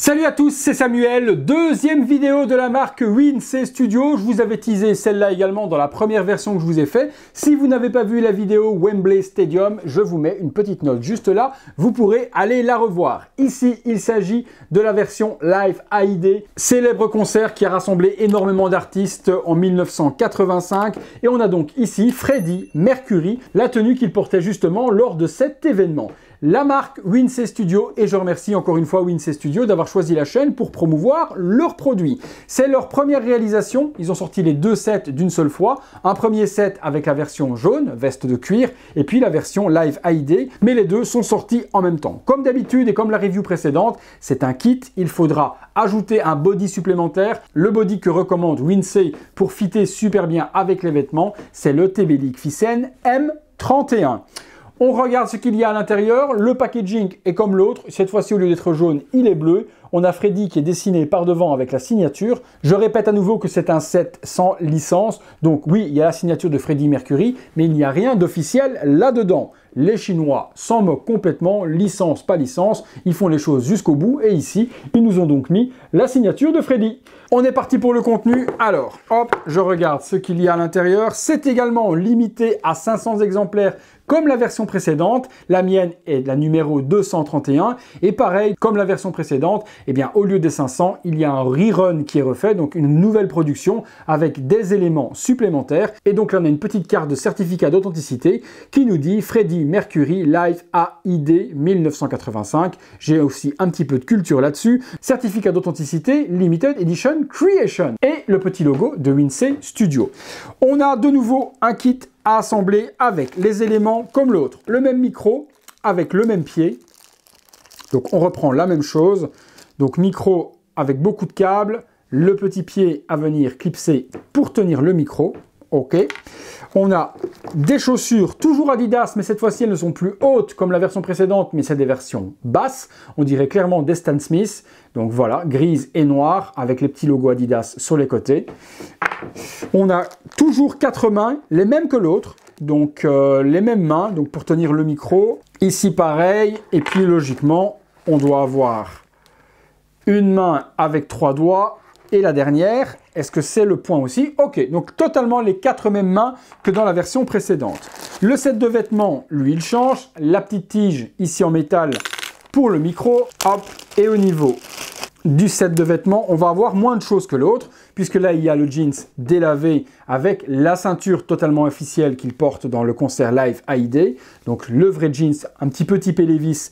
Salut à tous, c'est Samuel. Deuxième vidéo de la marque WinC Studio. Je vous avais teasé celle-là également dans la première version que je vous ai fait. Si vous n'avez pas vu la vidéo Wembley Stadium, je vous mets une petite note juste là. Vous pourrez aller la revoir. Ici, il s'agit de la version Live AID, célèbre concert qui a rassemblé énormément d'artistes en 1985. Et on a donc ici Freddy Mercury, la tenue qu'il portait justement lors de cet événement la marque winsey Studio et je remercie encore une fois Winsey Studio d'avoir choisi la chaîne pour promouvoir leurs produits. C'est leur première réalisation, ils ont sorti les deux sets d'une seule fois, un premier set avec la version jaune, veste de cuir, et puis la version Live ID, mais les deux sont sortis en même temps. Comme d'habitude et comme la review précédente, c'est un kit, il faudra ajouter un body supplémentaire, le body que recommande Winsey pour fitter super bien avec les vêtements, c'est le League Fissen M31. On regarde ce qu'il y a à l'intérieur. Le packaging est comme l'autre. Cette fois-ci, au lieu d'être jaune, il est bleu. On a Freddy qui est dessiné par devant avec la signature. Je répète à nouveau que c'est un set sans licence. Donc oui, il y a la signature de Freddy Mercury, mais il n'y a rien d'officiel là-dedans. Les Chinois s'en moquent complètement, licence, pas licence. Ils font les choses jusqu'au bout. Et ici, ils nous ont donc mis la signature de Freddy. On est parti pour le contenu. Alors, hop, je regarde ce qu'il y a à l'intérieur. C'est également limité à 500 exemplaires comme la version précédente, la mienne est la numéro 231. Et pareil, comme la version précédente, eh bien, au lieu des 500, il y a un rerun qui est refait, donc une nouvelle production avec des éléments supplémentaires. Et donc là, on a une petite carte de certificat d'authenticité qui nous dit Freddy Mercury Live AID 1985. J'ai aussi un petit peu de culture là-dessus. Certificat d'authenticité Limited Edition Creation. Et le petit logo de Winsey Studio. On a de nouveau un kit assembler avec les éléments comme l'autre. Le même micro avec le même pied. Donc on reprend la même chose. Donc micro avec beaucoup de câbles, le petit pied à venir clipser pour tenir le micro. OK. On a des chaussures, toujours Adidas, mais cette fois-ci elles ne sont plus hautes comme la version précédente, mais c'est des versions basses. On dirait clairement des Stan Smith. Donc voilà, grise et noire avec les petits logos Adidas sur les côtés. On a toujours quatre mains, les mêmes que l'autre. Donc euh, les mêmes mains, donc pour tenir le micro. Ici pareil, et puis logiquement, on doit avoir une main avec trois doigts et la dernière, est-ce que c'est le point aussi Ok, donc totalement les quatre mêmes mains que dans la version précédente. Le set de vêtements, lui, il change. La petite tige ici en métal pour le micro. Hop, et au niveau du set de vêtements, on va avoir moins de choses que l'autre, puisque là, il y a le jeans délavé avec la ceinture totalement officielle qu'il porte dans le concert live AID, donc le vrai jeans un petit peu typé Levis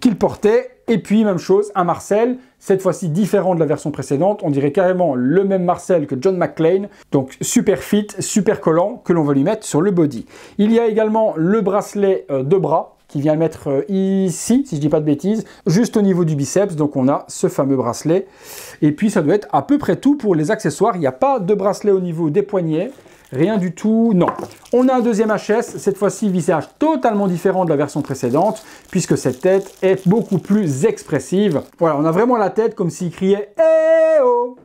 qu'il portait, et puis, même chose, un Marcel, cette fois-ci différent de la version précédente. On dirait carrément le même Marcel que John McClane. Donc, super fit, super collant que l'on va lui mettre sur le body. Il y a également le bracelet euh, de bras qui vient mettre euh, ici, si je ne dis pas de bêtises, juste au niveau du biceps. Donc on a ce fameux bracelet. Et puis ça doit être à peu près tout pour les accessoires. Il n'y a pas de bracelet au niveau des poignets. Rien du tout, non. On a un deuxième HS, cette fois-ci visage totalement différent de la version précédente, puisque cette tête est beaucoup plus expressive. Voilà, on a vraiment la tête comme s'il criait Eh oh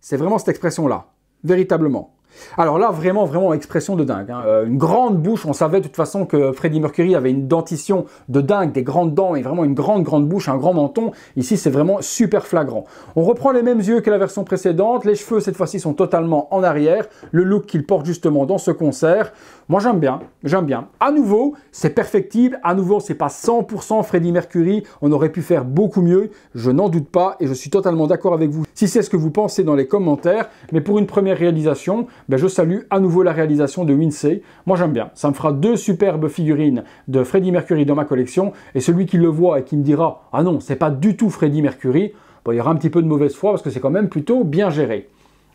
C'est vraiment cette expression-là, véritablement. Alors là, vraiment, vraiment, expression de dingue. Hein. Euh, une grande bouche, on savait de toute façon que Freddie Mercury avait une dentition de dingue, des grandes dents et vraiment une grande, grande bouche, un grand menton. Ici, c'est vraiment super flagrant. On reprend les mêmes yeux que la version précédente. Les cheveux, cette fois-ci, sont totalement en arrière. Le look qu'il porte justement dans ce concert. Moi, j'aime bien, j'aime bien. À nouveau, c'est perfectible. À nouveau, c'est pas 100% Freddie Mercury. On aurait pu faire beaucoup mieux. Je n'en doute pas et je suis totalement d'accord avec vous si c'est ce que vous pensez dans les commentaires. Mais pour une première réalisation, ben je salue à nouveau la réalisation de Winsey. Moi j'aime bien, ça me fera deux superbes figurines de Freddie Mercury dans ma collection. Et celui qui le voit et qui me dira « Ah non, c'est pas du tout Freddie Mercury il y aura un petit peu de mauvaise foi parce que c'est quand même plutôt bien géré.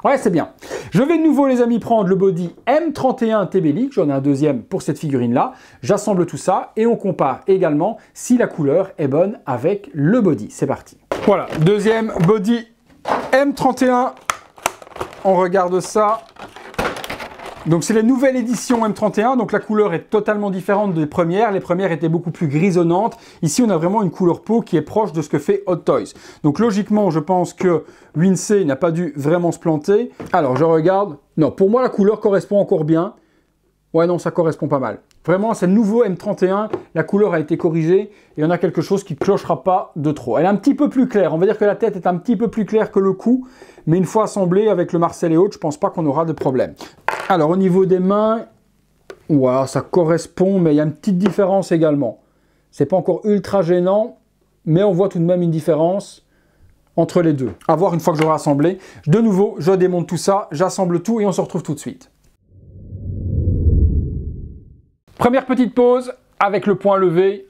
Ouais, c'est bien. Je vais de nouveau, les amis, prendre le body M31 TBLic. J'en ai un deuxième pour cette figurine-là. J'assemble tout ça et on compare également si la couleur est bonne avec le body. C'est parti. Voilà, deuxième body M31, on regarde ça. Donc c'est la nouvelle édition M31, donc la couleur est totalement différente des premières. Les premières étaient beaucoup plus grisonnantes. Ici, on a vraiment une couleur peau qui est proche de ce que fait Hot Toys. Donc logiquement, je pense que Winsey n'a pas dû vraiment se planter. Alors je regarde. Non, pour moi, la couleur correspond encore bien. Ouais, non, ça correspond pas mal. Vraiment, c'est le nouveau M31. La couleur a été corrigée et on a quelque chose qui ne clochera pas de trop. Elle est un petit peu plus claire. On va dire que la tête est un petit peu plus claire que le cou. Mais une fois assemblée avec le Marcel et autres, je pense pas qu'on aura de problème. Alors, au niveau des mains, ça correspond, mais il y a une petite différence également. C'est pas encore ultra gênant, mais on voit tout de même une différence entre les deux. À voir une fois que j'aurai assemblé. De nouveau, je démonte tout ça, j'assemble tout et on se retrouve tout de suite. Première petite pause avec le point levé,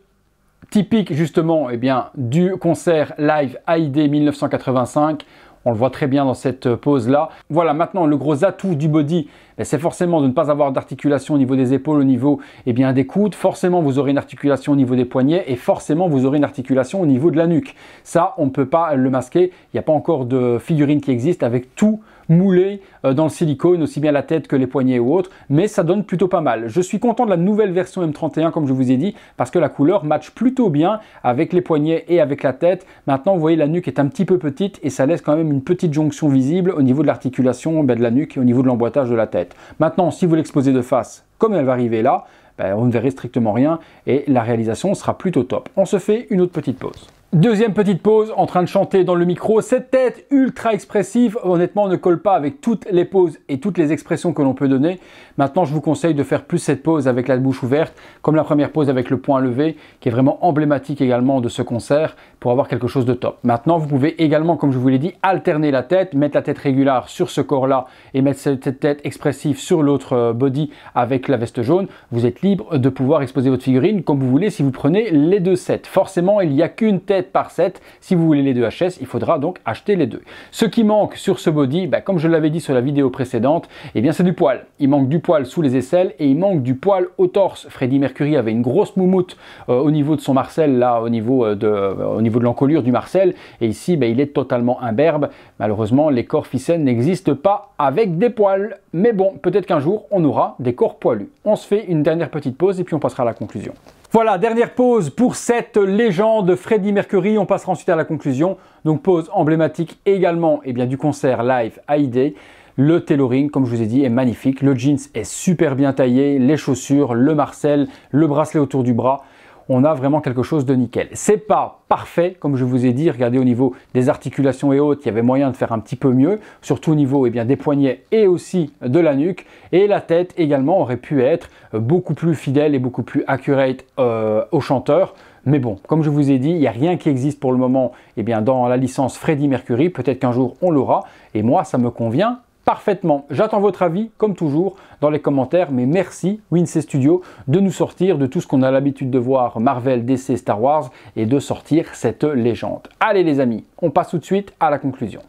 typique justement eh bien, du concert live AID 1985. On le voit très bien dans cette pause là. Voilà, maintenant le gros atout du body, eh c'est forcément de ne pas avoir d'articulation au niveau des épaules, au niveau eh bien, des coudes. Forcément, vous aurez une articulation au niveau des poignets et forcément, vous aurez une articulation au niveau de la nuque. Ça, on ne peut pas le masquer. Il n'y a pas encore de figurine qui existe avec tout moulé euh, dans le silicone, aussi bien la tête que les poignets ou autres, mais ça donne plutôt pas mal. Je suis content de la nouvelle version M31, comme je vous ai dit, parce que la couleur matche plutôt bien avec les poignets et avec la tête. Maintenant, vous voyez, la nuque est un petit peu petite et ça laisse quand même une petite jonction visible au niveau de l'articulation ben, de la nuque et au niveau de l'emboîtage de la tête. Maintenant, si vous l'exposez de face, comme elle va arriver là, ben, vous ne verrez strictement rien et la réalisation sera plutôt top. On se fait une autre petite pause. Deuxième petite pause en train de chanter dans le micro. Cette tête ultra expressive, honnêtement, ne colle pas avec toutes les poses et toutes les expressions que l'on peut donner. Maintenant, je vous conseille de faire plus cette pause avec la bouche ouverte, comme la première pose avec le point levé, qui est vraiment emblématique également de ce concert, pour avoir quelque chose de top. Maintenant, vous pouvez également, comme je vous l'ai dit, alterner la tête, mettre la tête régulière sur ce corps-là et mettre cette tête expressive sur l'autre euh, body avec la veste jaune. Vous êtes libre de pouvoir exposer votre figurine comme vous voulez si vous prenez les deux sets. Forcément, il n'y a qu'une tête par 7. Si vous voulez les deux HS, il faudra donc acheter les deux. Ce qui manque sur ce body, bah, comme je l'avais dit sur la vidéo précédente, eh bien c'est du poil. Il manque du poil sous les aisselles et il manque du poil au torse. Freddy Mercury avait une grosse moumoute euh, au niveau de son Marcel, là, au niveau euh, euh, de, l'encolure du Marcel. Et ici, bah, il est totalement imberbe. Malheureusement, les corps ficelles n'existent pas avec des poils. Mais bon, peut-être qu'un jour, on aura des corps poilus. On se fait une dernière petite pause et puis on passera à la conclusion. Voilà, dernière pause pour cette légende Freddie Mercury. On passera ensuite à la conclusion. Donc pause emblématique également et eh bien, du concert live à Le tailoring, comme je vous ai dit, est magnifique. Le jeans est super bien taillé, les chaussures, le marcel, le bracelet autour du bras on a vraiment quelque chose de nickel. C'est pas parfait, comme je vous ai dit, regardez au niveau des articulations et autres, il y avait moyen de faire un petit peu mieux, surtout au niveau et eh bien, des poignets et aussi de la nuque. Et la tête également aurait pu être beaucoup plus fidèle et beaucoup plus accurate euh, au chanteur. Mais bon, comme je vous ai dit, il n'y a rien qui existe pour le moment eh bien, dans la licence Freddie Mercury. Peut-être qu'un jour on l'aura. Et moi, ça me convient parfaitement. J'attends votre avis, comme toujours, dans les commentaires, mais merci Wincy Studio de nous sortir de tout ce qu'on a l'habitude de voir, Marvel, DC, Star Wars, et de sortir cette légende. Allez les amis, on passe tout de suite à la conclusion.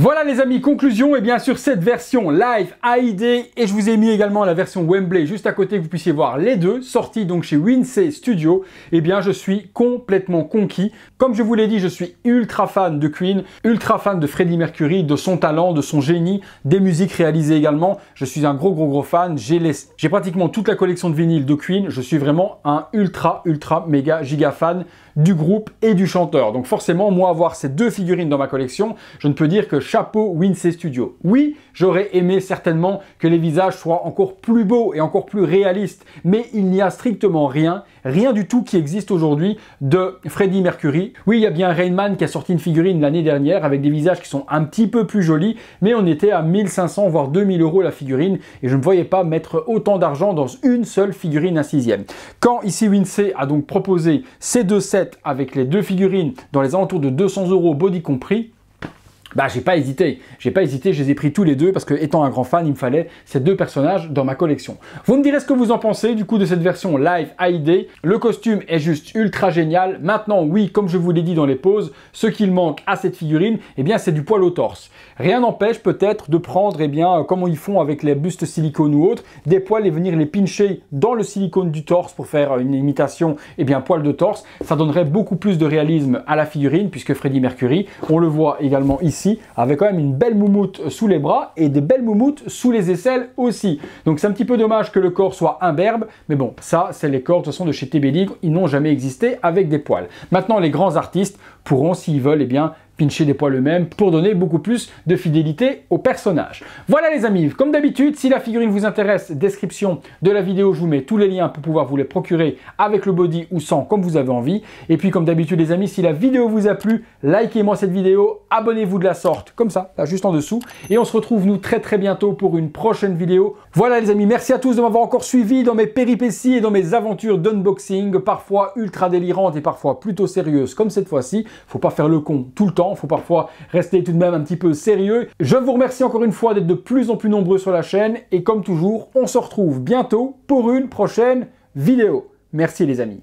Voilà les amis, conclusion, et eh bien sûr cette version live AID, et je vous ai mis également la version Wembley juste à côté que vous puissiez voir les deux, sorties donc chez Winsey Studio, et eh bien je suis complètement conquis. Comme je vous l'ai dit, je suis ultra fan de Queen, ultra fan de Freddie Mercury, de son talent, de son génie, des musiques réalisées également, je suis un gros gros gros fan, j'ai pratiquement toute la collection de vinyle de Queen, je suis vraiment un ultra ultra méga giga fan du groupe et du chanteur. Donc forcément, moi avoir ces deux figurines dans ma collection, je ne peux dire que je chapeau Winsey Studio. Oui, j'aurais aimé certainement que les visages soient encore plus beaux et encore plus réalistes, mais il n'y a strictement rien, rien du tout qui existe aujourd'hui de Freddie Mercury. Oui, il y a bien Rainman qui a sorti une figurine l'année dernière avec des visages qui sont un petit peu plus jolis, mais on était à 1500 voire 2000 euros la figurine et je ne voyais pas mettre autant d'argent dans une seule figurine à sixième. Quand ici Winsey a donc proposé ces deux sets avec les deux figurines dans les alentours de 200 euros body compris, bah j'ai pas hésité, j'ai pas hésité, je les ai pris tous les deux parce que étant un grand fan, il me fallait ces deux personnages dans ma collection. Vous me direz ce que vous en pensez du coup de cette version live AID. Le costume est juste ultra génial. Maintenant, oui, comme je vous l'ai dit dans les pauses, ce qu'il manque à cette figurine, et eh bien c'est du poil au torse. Rien n'empêche peut-être de prendre, et eh bien, euh, comme ils font avec les bustes silicone ou autres, des poils et venir les pincher dans le silicone du torse pour faire euh, une imitation, et eh bien poil de torse. Ça donnerait beaucoup plus de réalisme à la figurine puisque Freddy Mercury, on le voit également ici avec avait quand même une belle moumoute sous les bras et des belles moumoutes sous les aisselles aussi. Donc c'est un petit peu dommage que le corps soit imberbe, mais bon, ça, c'est les corps de façon de chez TB ils n'ont jamais existé avec des poils. Maintenant, les grands artistes pourront, s'ils veulent, et eh bien, pincher des poils eux-mêmes pour donner beaucoup plus de fidélité au personnage. Voilà les amis, comme d'habitude, si la figurine vous intéresse, description de la vidéo, je vous mets tous les liens pour pouvoir vous les procurer avec le body ou sans, comme vous avez envie. Et puis comme d'habitude les amis, si la vidéo vous a plu, likez-moi cette vidéo, abonnez-vous de la sorte, comme ça, là juste en dessous. Et on se retrouve nous très très bientôt pour une prochaine vidéo. Voilà les amis, merci à tous de m'avoir encore suivi dans mes péripéties et dans mes aventures d'unboxing, parfois ultra délirantes et parfois plutôt sérieuses, comme cette fois-ci. Faut pas faire le con tout le temps. Il faut parfois rester tout de même un petit peu sérieux. Je vous remercie encore une fois d'être de plus en plus nombreux sur la chaîne et comme toujours, on se retrouve bientôt pour une prochaine vidéo. Merci les amis.